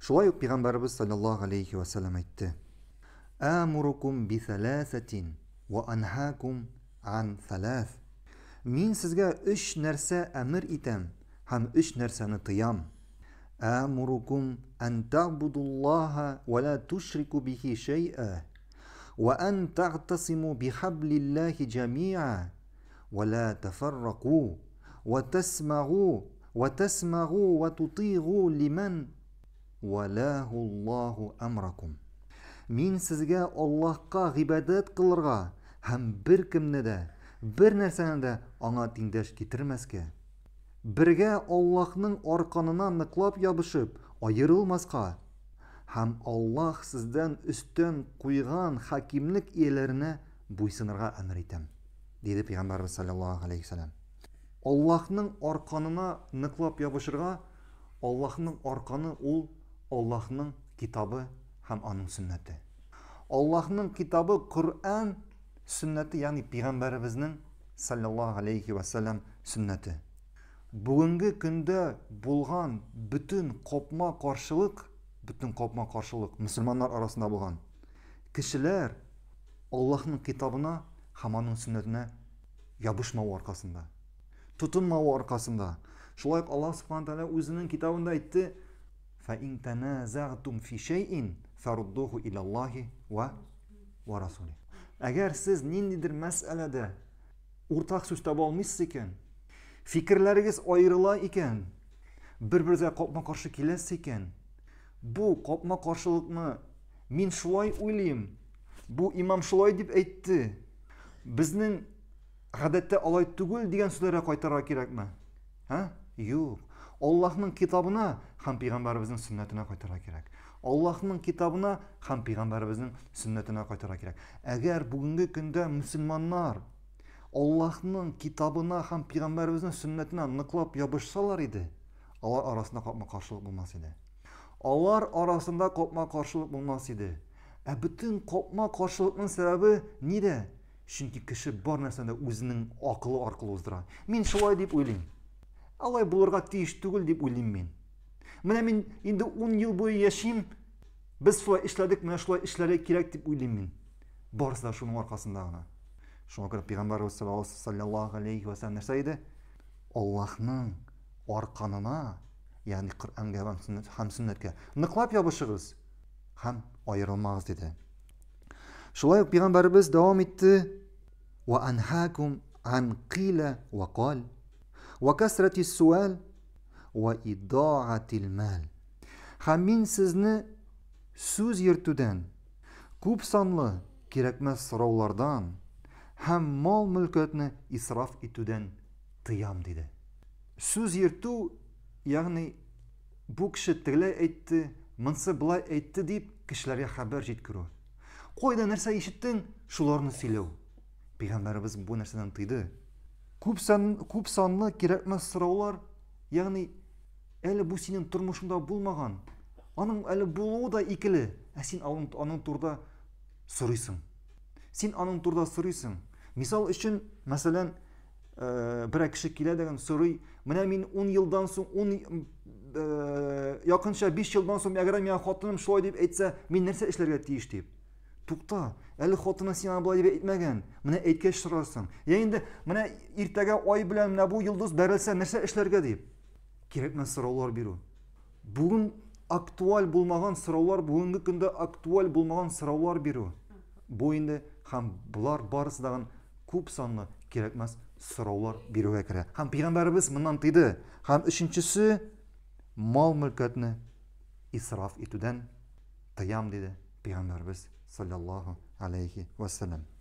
Şolay Peygamberimiz sallallahu aleyhi ve sellem etti. Amurukum bi thalâsetin ve anhâkum an thalâs. Min sizge üç nerse emir item hem üç nerseni tıyam. آمركم أن تعبدوا الله ولا تشركوا به شيئا وأن تعتصموا بحبل الله جميعا ولا تفرقوا وتسمعوا وتسمعوا وتطيعوا لمن уәләһуллаху әмракум» мен сізге Аллахқа ғибадат қылырға һәм бір кімні де бір нәрсені де аңа теңдеш кетірмәске бірге аллаһның арқанына нықлап ябышып айырылмасқа һәм аллаһ сізден өстән қойған хакимлік иелеріне буйсынырға әмір итәм дейді пайғамбарымыз саллаллаху алейхи вассалам арқанына нықлап ябышырға аллаһның арқаны ол Аллаһның китабы һәм аның сүннәте. Аллаһның китабы Құр'ан сүннәте, ягъни пәйгамбәребезнең саллаллаһу алейхи ва сәлләм сүннәте. Бүгенге көндә булган бүтән копма каршылык, бүтән копма каршылык мусульманнар арасында булган. Кешеләр Аллаһның китабына һәм аның сүннәтенә ябышмау аркасында, тотынмау аркасында. Шулай ук Аллаһ субхана Таала үзенең китабында әйтте: فَإِنْ تَنَازَعْتُمْ فِي شَيْءٍ Әгәр сіз ниндидер мәсәләдә уртақ сүз таба алмайсыз екен, фикірләрегіз айырыла екен, бір бірге қопма қаршы келесіз екен, бұл қопма қаршылықны мен шулай ойлаймын, бұл имам шулай деп айтты, біздің ғадәтте алай түгіл деген сөздерге қайтара керек ме? Ә? Жоқ. Аллаһның китабына һәм пәйгамбәрбезнең сүннәтенә кайтырга кирәк. Аллаһның китабына һәм пәйгамбәрбезнең сүннәтенә кайтырга кирәк. Әгәр бүгенге көндә мусламаннар Аллаһның китабына һәм пәйгамбәрбезнең сүннәтенә ныклап ябышсалар иде, алар арасында капма каршылык булмас иде. Алар арасында капма каршылык булмас иде. Ә бүтән капма каршылыкның сәбәбе нидә? Чөнки кеше бар нәрсәне үзенең акылы аркылы уздыра. Мин шулай дип уйлыйм. алай бұларға тиіш түгіл деп ойлаймын мен міне мен енді он жыл бойы яшеймін біз солай ішладік мына солай ішләре керек деп ойлаймын мен барысы да шуның арқасында ғана шуңа görə пайғамбарымыз саллаллаху алейхи уассалам нәрсе дейді аллахның арқанына яғни құр'анға һәм сүннетке нықлап ябышығыз һәм айырылмаңыз деді шулай пайғамбарыбыз дауам етті وكثرة السؤال وإضاعة المال Хамин сізні сөз ертуден, көп санлы керекмес сұраулардан, һәм мал мүлкетні исраф етуден тыям дейді. Сөз ерту, яғни бұ кіші тілі айтты, мынсы былай айтты деп кішілерге хабар жеткіру. Қойда нәрсә ешіттің, шуларны сөйлеу. Пейғамбарымыз бұл нәрседен тыйды көп, сан, көп санлы керекмес сұраулар яғни әлі бұл сенің тұрмышыңда болмаған аның әлі болуы да екілі ә сен аның, турда сұрайсың сен оның турда сұрайсың мысал үшін мәселен ә, бір кіші келеді сұрай міне мен он жылдан соң он ә, э, жақынша бес жылдан соң әгәр менің қатыным шулай деп айтса мен нәрсе эшләргә тиіш деп тукта әлі хотына сен былай деп әйтмәген міне әйткеш сұрарсың енді міне ертегі ай білән мына бұл жұлдыз бәрілсе нәрсе керек емес сұраулар беру бүгін актуаль болмаған сұраулар бүгінгі күнде актуаль болмаған сұраулар беру бұл енді һәм бұлар барысы даған көп санлы керек емес сұраулар беруге кірә һәм пайғамбарымыз мынан тыйды һәм үшіншісі мал мүлкәтні исраф етуден тыям деді пайғамбарымыз sallallahu alaihi wasallam.